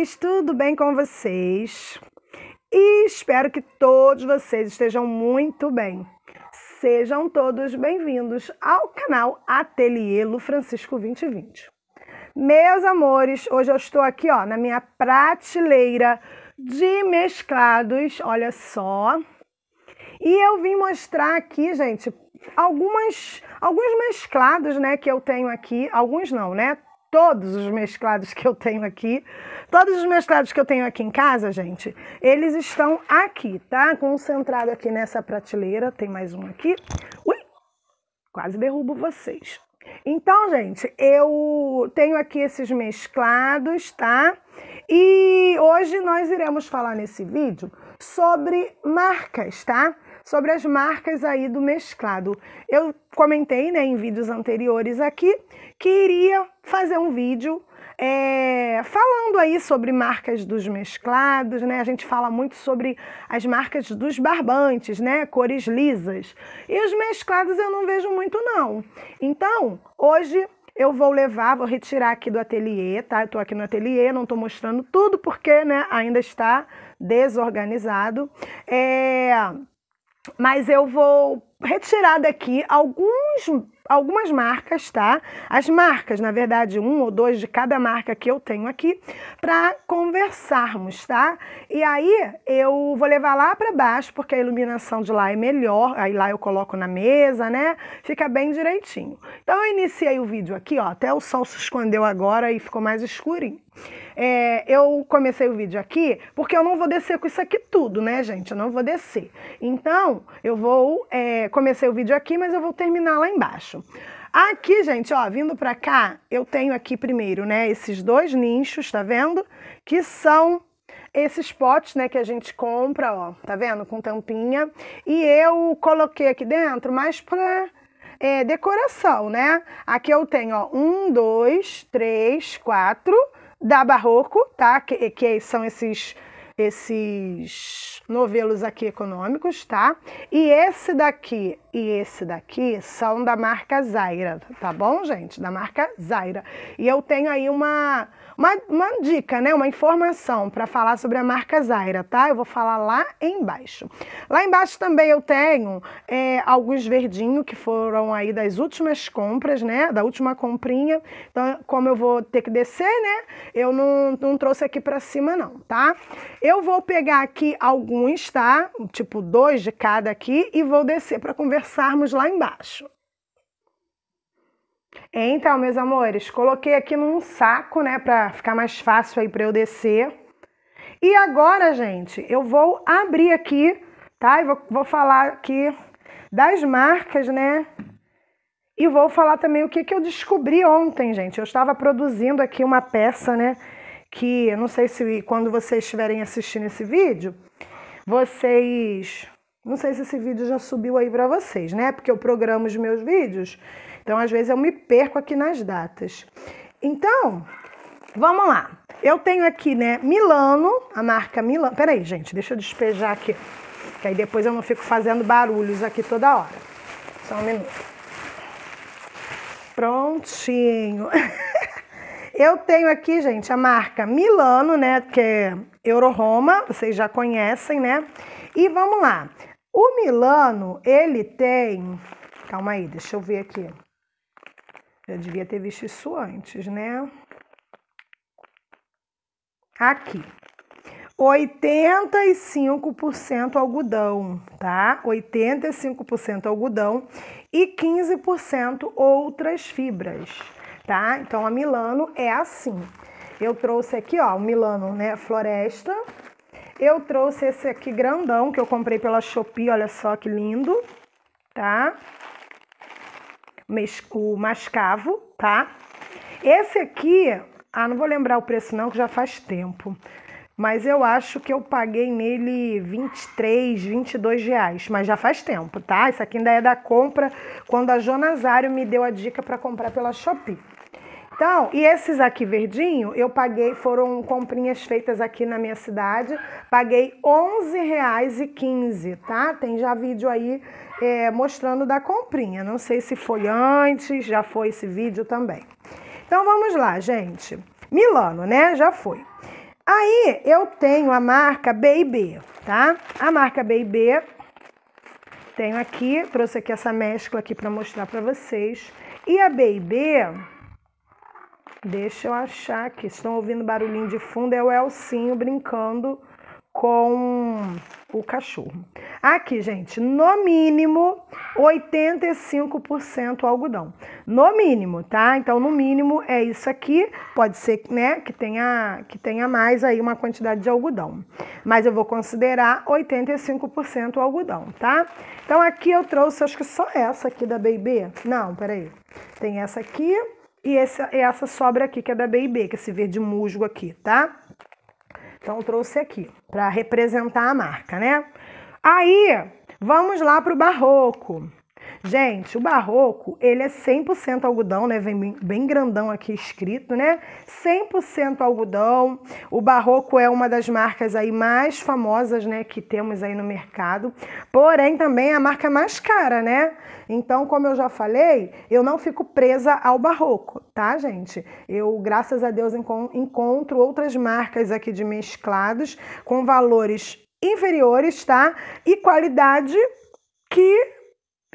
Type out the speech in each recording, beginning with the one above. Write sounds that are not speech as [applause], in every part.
amores, tudo bem com vocês? E espero que todos vocês estejam muito bem. Sejam todos bem-vindos ao canal Ateliê Lu Francisco 2020. Meus amores, hoje eu estou aqui ó, na minha prateleira de mesclados, olha só. E eu vim mostrar aqui, gente, algumas, alguns mesclados né, que eu tenho aqui, alguns não, né? todos os mesclados que eu tenho aqui. Todos os mesclados que eu tenho aqui em casa, gente, eles estão aqui, tá? Concentrado aqui nessa prateleira. Tem mais um aqui. Ui! Quase derrubo vocês. Então, gente, eu tenho aqui esses mesclados, tá? E hoje nós iremos falar nesse vídeo sobre marcas, tá? sobre as marcas aí do mesclado. Eu comentei né, em vídeos anteriores aqui que iria fazer um vídeo é, falando aí sobre marcas dos mesclados, né? A gente fala muito sobre as marcas dos barbantes, né? Cores lisas. E os mesclados eu não vejo muito, não. Então, hoje eu vou levar, vou retirar aqui do ateliê, tá? Eu tô aqui no ateliê, não tô mostrando tudo porque, né, ainda está desorganizado. É mas eu vou retirar daqui alguns, algumas marcas, tá? As marcas, na verdade, um ou dois de cada marca que eu tenho aqui, para conversarmos, tá? E aí eu vou levar lá para baixo, porque a iluminação de lá é melhor, aí lá eu coloco na mesa, né? Fica bem direitinho. Então eu iniciei o vídeo aqui, ó, até o sol se escondeu agora e ficou mais escurinho. É, eu comecei o vídeo aqui porque eu não vou descer com isso aqui tudo, né, gente? Eu não vou descer. Então, eu vou... É, comecei o vídeo aqui, mas eu vou terminar lá embaixo. Aqui, gente, ó, vindo pra cá, eu tenho aqui primeiro, né, esses dois nichos, tá vendo? Que são esses potes, né, que a gente compra, ó, tá vendo? Com tampinha. E eu coloquei aqui dentro mas pra... É, decoração, né? Aqui eu tenho, ó, um, dois, três, quatro, da Barroco, tá? Que, que são esses esses novelos aqui econômicos, tá? E esse daqui e esse daqui são da marca Zaira, tá bom, gente? Da marca Zaira. E eu tenho aí uma, uma, uma dica, né? Uma informação para falar sobre a marca Zaira, tá? Eu vou falar lá embaixo. Lá embaixo também eu tenho é, alguns verdinhos que foram aí das últimas compras, né? Da última comprinha. Então, como eu vou ter que descer, né? Eu não, não trouxe aqui para cima, não, tá? Eu vou pegar aqui alguns, tá? Tipo, dois de cada aqui e vou descer para conversar conversarmos lá embaixo. Então, meus amores, coloquei aqui num saco, né, para ficar mais fácil aí para eu descer. E agora, gente, eu vou abrir aqui, tá? E vou, vou falar aqui das marcas, né? E vou falar também o que, que eu descobri ontem, gente. Eu estava produzindo aqui uma peça, né? Que não sei se quando vocês estiverem assistindo esse vídeo, vocês não sei se esse vídeo já subiu aí para vocês, né? Porque eu programo os meus vídeos, então às vezes eu me perco aqui nas datas. Então, vamos lá. Eu tenho aqui, né, Milano, a marca Milano. Peraí, gente, deixa eu despejar aqui, que aí depois eu não fico fazendo barulhos aqui toda hora. Só um minuto. Prontinho. [laughs] Eu tenho aqui, gente, a marca Milano, né? Que é Euroroma, vocês já conhecem, né? E vamos lá. O Milano, ele tem. Calma aí, deixa eu ver aqui. Eu devia ter visto isso antes, né? Aqui. 85% algodão, tá? 85% algodão e 15% outras fibras tá? Então a Milano é assim. Eu trouxe aqui, ó, o Milano, né, floresta. Eu trouxe esse aqui grandão que eu comprei pela Shopee, olha só que lindo, tá? O mascavo, tá? Esse aqui, ah, não vou lembrar o preço não, que já faz tempo. Mas eu acho que eu paguei nele 23, 22 reais. Mas já faz tempo, tá? Isso aqui ainda é da compra, quando a Jonasário me deu a dica para comprar pela Shopee. Então, e esses aqui verdinho, eu paguei, foram comprinhas feitas aqui na minha cidade, paguei R$11,15, tá? Tem já vídeo aí é, mostrando da comprinha, não sei se foi antes, já foi esse vídeo também. Então vamos lá, gente. Milano, né? Já foi. Aí eu tenho a marca B&B, tá? A marca B&B tenho aqui, trouxe aqui é essa mescla aqui para mostrar para vocês. E a B&B Deixa eu achar aqui. Estão ouvindo barulhinho de fundo? É o Elcinho brincando com o cachorro. Aqui, gente, no mínimo 85% algodão. No mínimo, tá? Então, no mínimo é isso aqui. Pode ser, né, que tenha que tenha mais aí uma quantidade de algodão. Mas eu vou considerar 85% algodão, tá? Então, aqui eu trouxe acho que só essa aqui da Baby. Não, peraí. Tem essa aqui e essa, é essa sobra aqui, que é da B&B, que é esse verde musgo aqui, tá? Então, trouxe aqui, para representar a marca, né? Aí, vamos lá para o barroco. Gente, o barroco, ele é 100% algodão, né? Vem bem grandão aqui escrito, né? 100% algodão. O barroco é uma das marcas aí mais famosas, né, que temos aí no mercado. Porém, também é a marca mais cara, né? Então, como eu já falei, eu não fico presa ao barroco, tá, gente? Eu, graças a Deus, encontro outras marcas aqui de mesclados com valores inferiores, tá? E qualidade que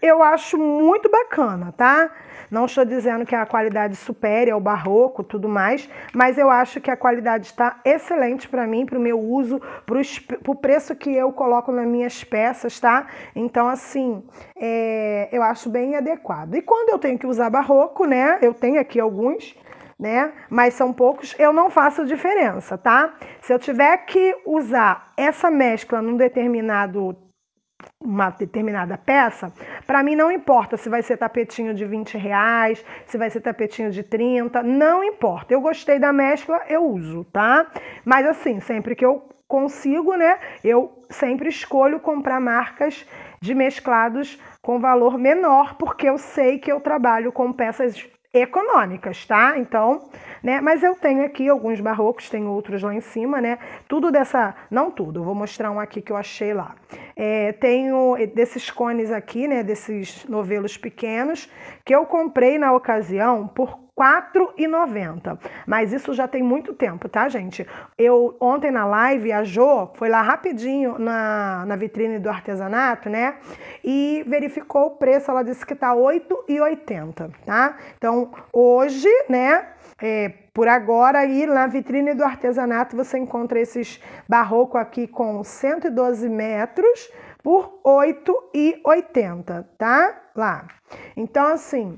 eu acho muito bacana, tá? Não estou dizendo que a qualidade supere ao barroco, tudo mais, mas eu acho que a qualidade está excelente para mim, para o meu uso, para o preço que eu coloco nas minhas peças, tá? Então, assim, é, eu acho bem adequado. E quando eu tenho que usar barroco, né? Eu tenho aqui alguns, né? Mas são poucos, eu não faço diferença, tá? Se eu tiver que usar essa mescla num determinado uma determinada peça, para mim não importa se vai ser tapetinho de 20 reais, se vai ser tapetinho de 30, não importa. Eu gostei da mescla, eu uso, tá? Mas assim, sempre que eu consigo, né, eu sempre escolho comprar marcas de mesclados com valor menor, porque eu sei que eu trabalho com peças econômicas, tá? Então, né? Mas eu tenho aqui alguns barrocos, tem outros lá em cima, né? Tudo dessa, não tudo. Vou mostrar um aqui que eu achei lá. É, tenho desses cones aqui, né, desses novelos pequenos, que eu comprei na ocasião por R$ 4,90. Mas isso já tem muito tempo, tá, gente? Eu ontem na live, a Jo foi lá rapidinho na, na vitrine do artesanato, né? E verificou o preço. Ela disse que tá R$ 8,80, tá? Então, hoje, né, é, por agora e na vitrine do artesanato você encontra esses barroco aqui com 112 metros por 8,80, tá? Lá. Então, assim,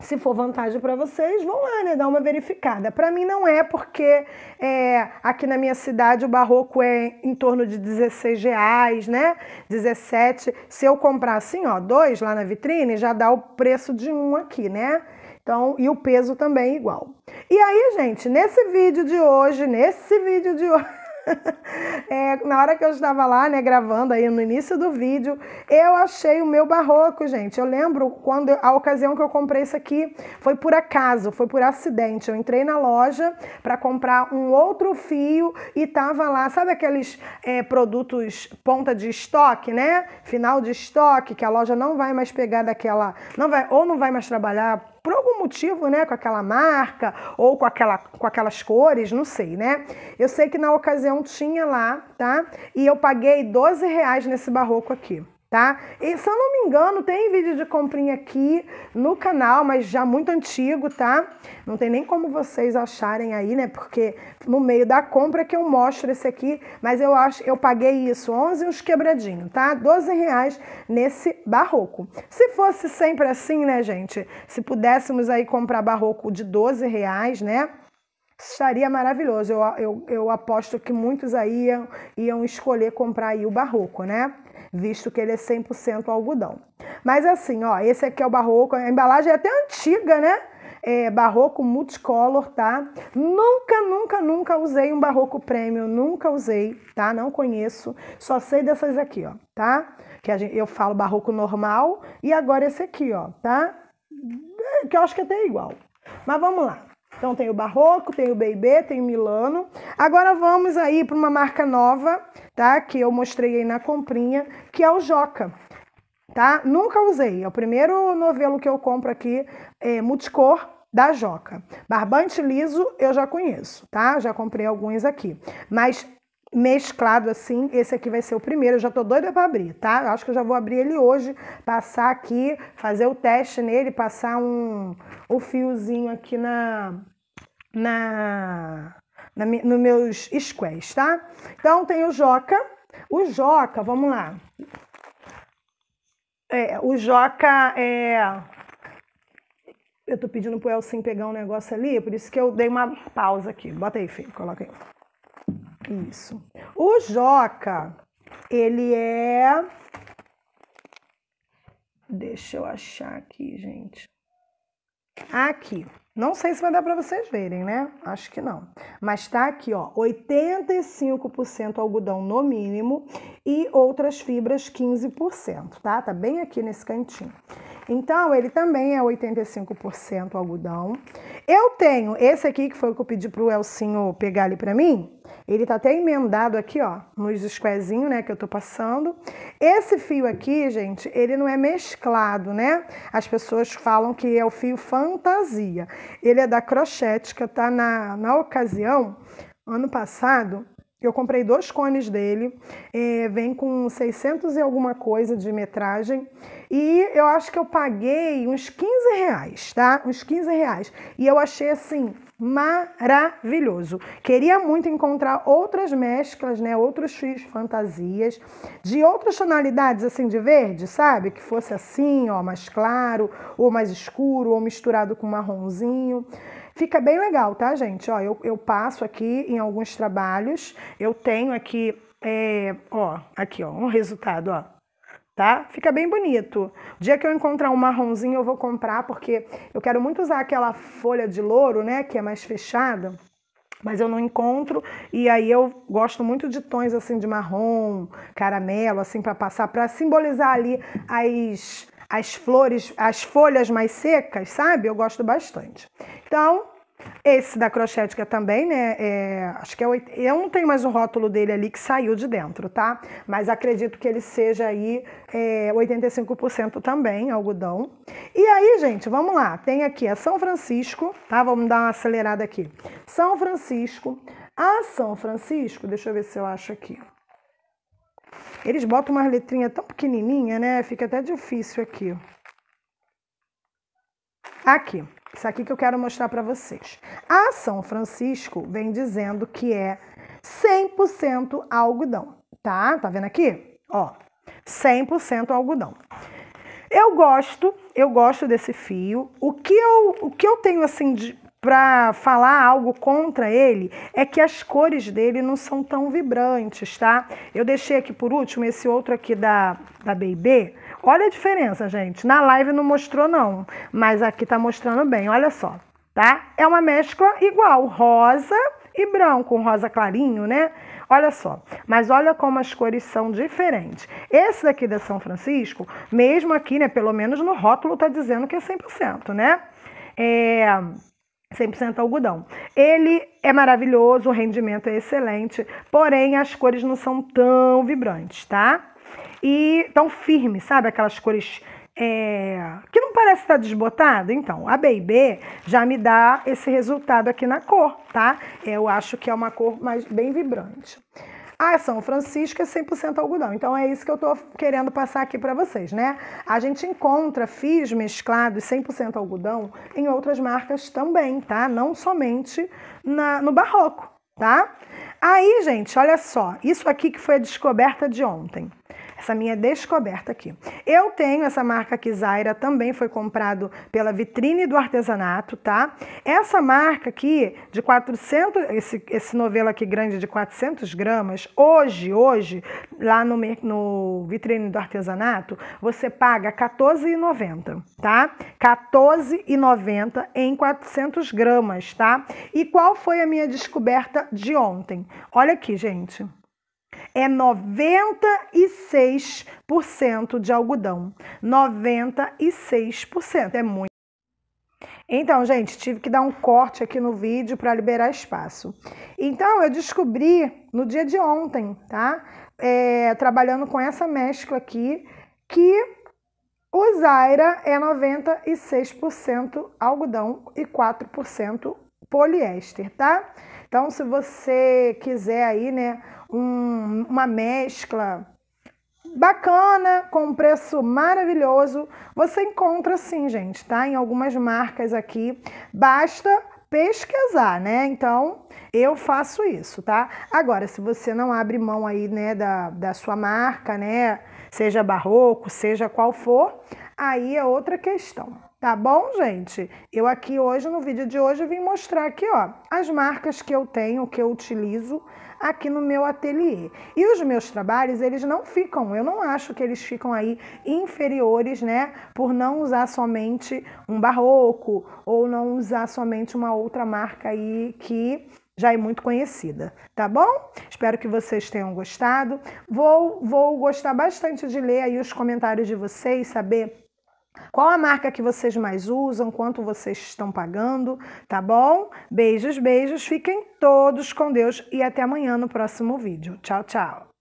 se for vantagem para vocês, vão lá, né? Dar uma verificada. Para mim não é, porque é, aqui na minha cidade o barroco é em torno de 16 reais, né? 17. Se eu comprar assim, ó, dois lá na vitrine, já dá o preço de um aqui, né? Então, e o peso também é igual. E aí, gente, nesse vídeo de hoje, nesse vídeo de hoje. [laughs] É, na hora que eu estava lá, né, gravando aí no início do vídeo, eu achei o meu barroco, gente. Eu lembro quando a ocasião que eu comprei isso aqui foi por acaso, foi por acidente. Eu entrei na loja para comprar um outro fio e tava lá, sabe aqueles é, produtos ponta de estoque, né? Final de estoque que a loja não vai mais pegar daquela, não vai ou não vai mais trabalhar por algum né, com aquela marca ou com, aquela, com aquelas cores, não sei, né? Eu sei que na ocasião tinha lá, tá? E eu paguei 12 reais nesse barroco aqui tá? E se eu não me engano, tem vídeo de comprinha aqui no canal, mas já muito antigo, tá? Não tem nem como vocês acharem aí, né? Porque no meio da compra que eu mostro esse aqui, mas eu acho, eu paguei isso 11 uns quebradinho, tá? 12 reais nesse barroco. Se fosse sempre assim, né, gente? Se pudéssemos aí comprar barroco de 12 reais, né? estaria maravilhoso. Eu, eu, eu aposto que muitos aí iam, iam escolher comprar aí o barroco, né? visto que ele é 100% algodão. Mas assim, ó, esse aqui é o barroco, a embalagem é até antiga, né? É, barroco multicolor, tá? Nunca, nunca, nunca usei um barroco premium, nunca usei, tá? Não conheço, só sei dessas aqui, ó, tá? Que gente, eu falo barroco normal e agora esse aqui, ó, tá? É, que eu acho que é até é igual. Mas vamos lá. Então tem o Barroco, tem o B&B, tem o Milano. Agora vamos aí para uma marca nova, tá? Que eu mostrei aí na comprinha, que é o Joca. Tá? Nunca usei. É o primeiro novelo que eu compro aqui, é, multicor, da Joca. Barbante liso eu já conheço, tá? Já comprei alguns aqui. Mas mesclado assim, esse aqui vai ser o primeiro. Eu já tô doida para abrir, tá? Eu acho que eu já vou abrir ele hoje, passar aqui, fazer o teste nele, passar um o um fiozinho aqui na na, na nos meus squares, tá? Então tem o Joca. O Joca, vamos lá. É, o Joca é. Eu tô pedindo pro Elcim pegar um negócio ali, por isso que eu dei uma pausa aqui. Bota aí, filho, coloca aí. Isso. O Joca, ele é. Deixa eu achar aqui, gente. Aqui. Não sei se vai dar para vocês verem, né? Acho que não. Mas tá aqui, ó, 85% algodão no mínimo e outras fibras 15%, tá? Tá bem aqui nesse cantinho. Então, ele também é 85% algodão. Eu tenho esse aqui, que foi o que eu pedi pro Elcinho pegar ali para mim. Ele tá até emendado aqui, ó, nos squarezinhos, né, que eu tô passando. Esse fio aqui, gente, ele não é mesclado, né? As pessoas falam que é o fio fantasia. Ele é da Crochética, tá na, na ocasião, ano passado, eu comprei dois cones dele, é, vem com 600 e alguma coisa de metragem, e eu acho que eu paguei uns 15 reais, tá? Uns 15 reais. E eu achei assim maravilhoso. Queria muito encontrar outras mesclas, né, outros fios fantasias de outras tonalidades assim de verde, sabe? Que fosse assim, ó, mais claro, ou mais escuro, ou misturado com marronzinho. Fica bem legal, tá, gente? Ó, eu, eu passo aqui em alguns trabalhos, eu tenho aqui, é, ó, aqui, ó, um resultado, ó tá? Fica bem bonito. O dia que eu encontrar um marronzinho, eu vou comprar, porque eu quero muito usar aquela folha de louro, né, que é mais fechada, mas eu não encontro, e aí eu gosto muito de tons assim de marrom, caramelo, assim, para passar, para simbolizar ali as as flores, as folhas mais secas, sabe? Eu gosto bastante. Então, esse da Crochética também, né? É, acho que é oit... Eu não tenho mais o rótulo dele ali que saiu de dentro, tá? Mas acredito que ele seja aí é, 85% também, algodão. E aí, gente, vamos lá. Tem aqui a São Francisco, tá? Vamos dar uma acelerada aqui. São Francisco. A São Francisco, deixa eu ver se eu acho aqui. Eles botam umas letrinhas tão pequenininha, né? Fica até difícil aqui. Aqui. Isso aqui que eu quero mostrar para vocês. A São Francisco vem dizendo que é 100% algodão, tá? Tá vendo aqui? Ó, 100% algodão. Eu gosto, eu gosto desse fio. O que eu, o que eu tenho assim de para falar algo contra ele é que as cores dele não são tão vibrantes, tá? Eu deixei aqui por último esse outro aqui da, da B&B. Olha a diferença, gente. Na live não mostrou, não. Mas aqui tá mostrando bem, olha só, tá? É uma mescla igual, rosa e branco, um rosa clarinho, né? Olha só, mas olha como as cores são diferentes. Esse daqui da São Francisco, mesmo aqui, né, pelo menos no rótulo tá dizendo que é 100%, né? É... 100% algodão. Ele é maravilhoso, o rendimento é excelente, porém as cores não são tão vibrantes, tá? E tão firme, sabe? Aquelas cores é, que não parece estar tá desbotado. Então, a B&B já me dá esse resultado aqui na cor, tá? Eu acho que é uma cor mais bem vibrante. A ah, São Francisco é 100% algodão. Então é isso que eu estou querendo passar aqui para vocês, né? A gente encontra fios mesclados 100% algodão em outras marcas também, tá? Não somente na, no Barroco, tá? Aí, gente, olha só. Isso aqui que foi a descoberta de ontem. Essa minha descoberta aqui. Eu tenho essa marca aqui, Zaira, também foi comprado pela Vitrine do Artesanato, tá? Essa marca aqui, de 400, esse, esse novelo aqui grande de 400 gramas, hoje, hoje, lá no, no Vitrine do Artesanato, você paga R$14,90, tá? R$14,90 em 400 gramas, tá? E qual foi a minha descoberta de ontem? Olha aqui, gente é 96% de algodão. 96% é muito. Então, gente, tive que dar um corte aqui no vídeo para liberar espaço. Então, eu descobri no dia de ontem, tá? É, trabalhando com essa mescla aqui, que o Zaira é 96% algodão e 4% poliéster, tá? Então, se você quiser aí, né, um, uma mescla bacana, com um preço maravilhoso. Você encontra sim, gente, tá? Em algumas marcas aqui. Basta pesquisar, né? Então, eu faço isso, tá? Agora, se você não abre mão aí, né, da, da sua marca, né, seja barroco, seja qual for, aí é outra questão. Tá bom, gente? Eu aqui hoje, no vídeo de hoje, vim mostrar aqui, ó, as marcas que eu tenho, que eu utilizo aqui no meu ateliê. E os meus trabalhos, eles não ficam, eu não acho que eles ficam aí inferiores, né, por não usar somente um barroco ou não usar somente uma outra marca aí que já é muito conhecida, tá bom? Espero que vocês tenham gostado. Vou, vou gostar bastante de ler aí os comentários de vocês, saber qual a marca que vocês mais usam? Quanto vocês estão pagando? Tá bom? Beijos, beijos. Fiquem todos com Deus e até amanhã no próximo vídeo. Tchau, tchau.